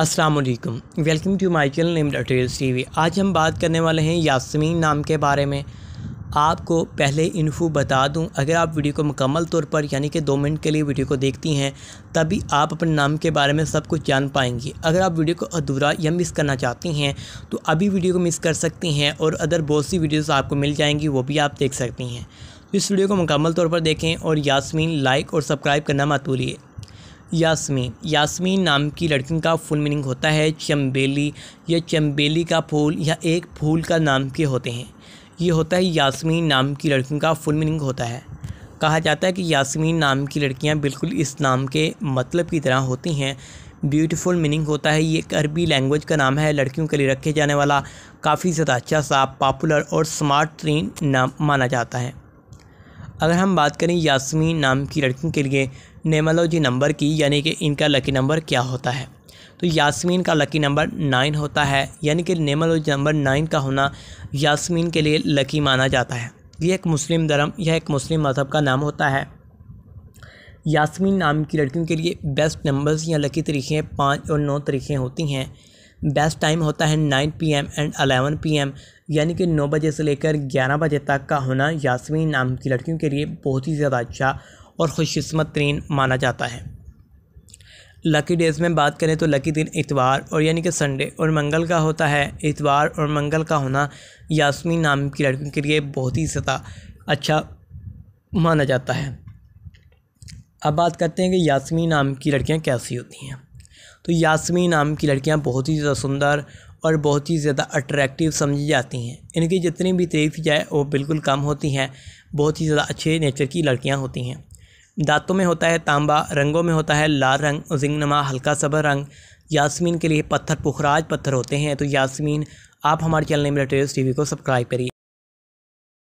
अस्सलाम वालेकुम welcome to Michael channel name details TV आज हम बात करने वाले हैं यासमीन नाम के बारे में आपको पहले इन्फो बता दूं अगर आप वीडियो को मुकम्मल तौर पर यानी कि दो मिनट के लिए वीडियो को देखती हैं तभी आप अपने नाम के बारे में सब कुछ जान पाएंगी अगर आप वीडियो को अधूरा या मिस करना चाहती हैं तो अभी वीडियो को मिस कर सकती हैं और अदर बहुत सी वीडियोज़ आपको मिल जाएंगी वो भी आप देख सकती हैं तो इस वीडियो को मुकम्मल तौर पर देखें और यासमीन लाइक और सब्सक्राइब करना मत भूलिए यास्मीन यास्मीन नाम की लड़की का फुल मीनिंग होता है चम्बेली या चम्बेली का फूल या एक फूल का नाम के होते हैं ये होता है यास्मीन नाम की लड़कियों का फुल मीनिंग होता है कहा जाता है कि यास्मीन नाम की लड़कियां बिल्कुल इस नाम के मतलब की तरह होती हैं ब्यूटीफुल मीनिंग होता है ये एक अरबी लैंग्वेज का नाम है लड़कियों के लिए रखे जाने वाला काफ़ी ज़्यादा अच्छा सा पॉपुलर और स्मार्ट ट्रीन नाम माना जाता है अगर हम बात करें यासमी नाम की लड़कियों के लिए नेमोलॉजी नंबर की यानी कि इनका लकी नंबर क्या होता है तो यासमीन का लकी नंबर नाइन होता है यानी कि नेमोलॉजी नंबर नाइन का होना यासमीन के लिए लकी माना जाता है ये एक मुस्लिम धर्म या एक मुस्लिम मज़हब का नाम होता है यासमीन नाम की लड़कियों के लिए बेस्ट नंबर्स या लकी तरीक़े पाँच और नौ तरीक़े होती हैं बेस्ट टाइम होता है nine P M and eleven P M यानी कि नौ बजे से लेकर ग्यारह बजे तक का होना यासमीन नाम की लड़कियों के लिए बहुत ही ज़्यादा अच्छा और खुशकस्मत तरीन माना जाता है लकी डेज़ में बात करें तो लकी दिन इतवार और यानी कि संडे और मंगल का होता है इतवार और मंगल का होना यासमीन नाम की लड़कियों के लिए बहुत ही ज़्यादा अच्छा माना जाता है अब बात करते हैं कि यासमीन नाम की लड़कियां कैसी होती हैं तो यासमी नाम की लड़कियाँ बहुत ही ज़्यादा सुंदर और बहुत ही ज़्यादा अट्रैक्टिव समझी जाती हैं इनकी जितनी भी तारीफ जाए वो बिल्कुल कम होती हैं बहुत ही ज़्यादा अच्छे नेचर की लड़कियाँ होती हैं दांतों में होता है तांबा रंगों में होता है लाल रंग जिंगनमा हल्का सबर रंग यासमीन के लिए पत्थर पुखराज पत्थर होते हैं तो यासमीन आप हमारे चैनल में टी वी को सब्सक्राइब करिए